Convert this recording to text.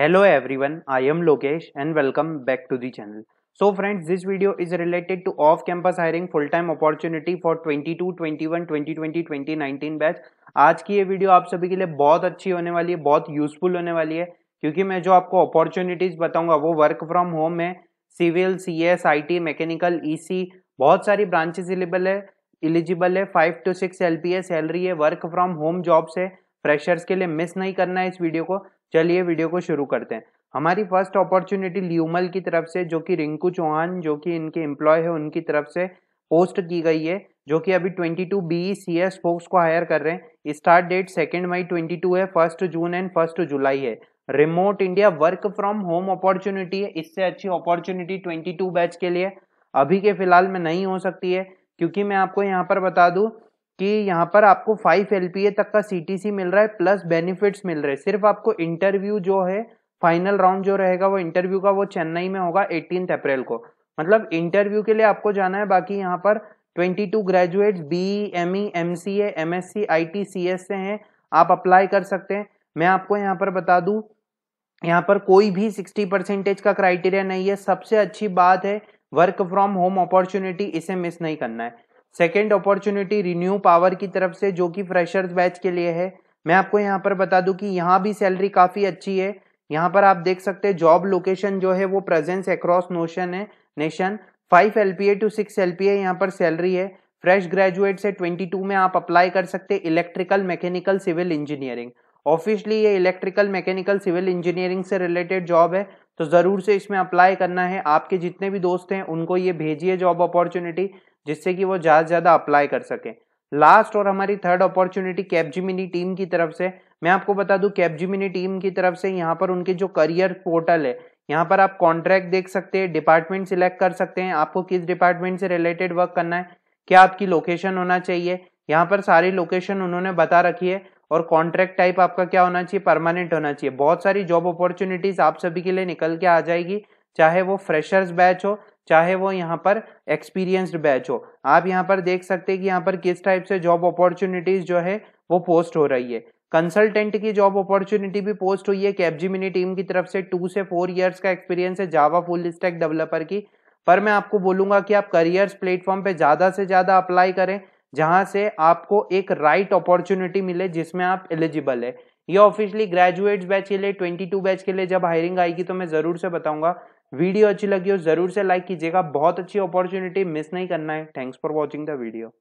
hello everyone I am Lokesh and welcome back to the channel so friends this video is related to off campus hiring full time opportunity for 22 21 2020 2019 batch आज की ये video आप सभी के लिए बहुत अच्छी होने वाली है बहुत यूजफुल होने वाली है क्योंकि मैं जो आपको अपॉर्चुनिटीज बताऊंगा वो वर्क फ्रॉम होम है civil C S I T mechanical E बहुत सारी ब्रांचेस एलिबल है एलिजिबल है five to six L P salary है वर्क फ्रॉम होम जॉब्स है फ्रेशर्स के लिए मिस नहीं करना है इस वीडियो को चलिए वीडियो को शुरू करते हैं हमारी फर्स्ट अपॉर्चुनिटी ल्यूमल की तरफ से जो कि रिंकू चौहान जो कि इनके एम्प्लॉय है उनकी तरफ से पोस्ट की गई है जो कि अभी 22 to B C S folks को हायर कर रहे हैं स्टार्ट डेट सेकेंड मई 22 है first June and first July है remote India work from home opportunity है इससे अच्छी अपॉर्चुनिटी 22 बैच के लिए अभी के फिलहाल में नहीं हो सकती है क्योंकि मैं आपको यहाँ पर बता दूँ कि यहाँ पर आपको फाइव एल तक का सीटीसी मिल रहा है प्लस बेनिफिट्स मिल रहे हैं सिर्फ आपको इंटरव्यू जो है फाइनल राउंड जो रहेगा वो इंटरव्यू का वो चेन्नई में होगा एटीन अप्रैल को मतलब इंटरव्यू के लिए आपको जाना है बाकी यहाँ पर 22 graduate B M E M C M S C I T C S से हैं आप अप्लाई कर सकते हैं मैं आपको यहाँ पर बता दू यहाँ पर कोई भी 60 परसेंटेज का क्राइटेरिया नहीं है सबसे अच्छी बात है वर्क फ्रॉम होम अपॉर्चुनिटी इसे मिस नहीं करना है सेकेंड अपॉर्चुनिटी रिन्यू पावर की तरफ से जो कि फ्रेशर्स बैच के लिए है मैं आपको यहाँ पर बता दूं कि यहाँ भी सैलरी काफ़ी अच्छी है यहाँ पर आप देख सकते हैं जॉब लोकेशन जो है वो प्रेजेंस अक्रॉस नोशन है nation five L to six L यहाँ पर सैलरी है फ्रेश ग्रेजुएट से 22 में आप अप्लाई कर सकते हैं electrical mechanical civil engineering officially ये इलेक्ट्रिकल मैकेनिकल सिविल इंजीनियरिंग से रिलेटेड जॉब है तो ज़रूर से इसमें अप्लाई करना है आपके जितने भी दोस्त हैं उनको ये भेजिए जॉब अपॉर्चुनिटी जिससे कि वो ज़्यादा से ज़्यादा अप्लाई कर सके लास्ट और हमारी थर्ड अपॉर्चुनिटी कैपजिमिनी टीम की तरफ से मैं आपको बता दूं कैपजिमिनी टीम की तरफ से यहाँ पर उनके जो करियर पोर्टल है यहाँ पर आप कॉन्ट्रैक्ट देख सकते हैं डिपार्टमेंट सिलेक्ट कर सकते हैं आपको किस डिपार्टमेंट से रिलेटेड वर्क करना है क्या आपकी लोकेशन होना चाहिए यहाँ पर सारी लोकेशन उन्होंने बता रखी है और कॉन्ट्रैक्ट टाइप आपका क्या होना चाहिए परमानेंट होना चाहिए बहुत सारी जॉब अपॉर्चुनिटीज आप सभी के लिए निकल के आ जाएगी चाहे वो फ्रेशर्स बैच हो चाहे वो यहाँ पर एक्सपीरियंस्ड बैच हो आप यहाँ पर देख सकते हैं कि यहाँ पर किस टाइप से जॉब अपॉर्चुनिटीज जो है वो पोस्ट हो रही है कंसल्टेंट की जॉब अपॉर्चुनिटी भी पोस्ट हुई है कैपजिमिनी टीम की तरफ से टू से फोर ईयर्स का एक्सपीरियंस है जावा फुल स्टैक डेवलपर की पर मैं आपको बोलूंगा कि आप करियर्स प्लेटफॉर्म पे ज़्यादा से ज़्यादा अप्लाई करें जहां से आपको एक राइट अपॉर्चुनिटी मिले जिसमें आप एलिजिबल है ये ऑफिशियली ग्रेजुएट्स बैच के लिए 22 बैच के लिए जब हायरिंग आएगी तो मैं ज़रूर से बताऊंगा वीडियो अच्छी लगी हो ज़रूर से लाइक कीजिएगा बहुत अच्छी अपॉर्चुनिटी मिस नहीं करना है thanks for watching the video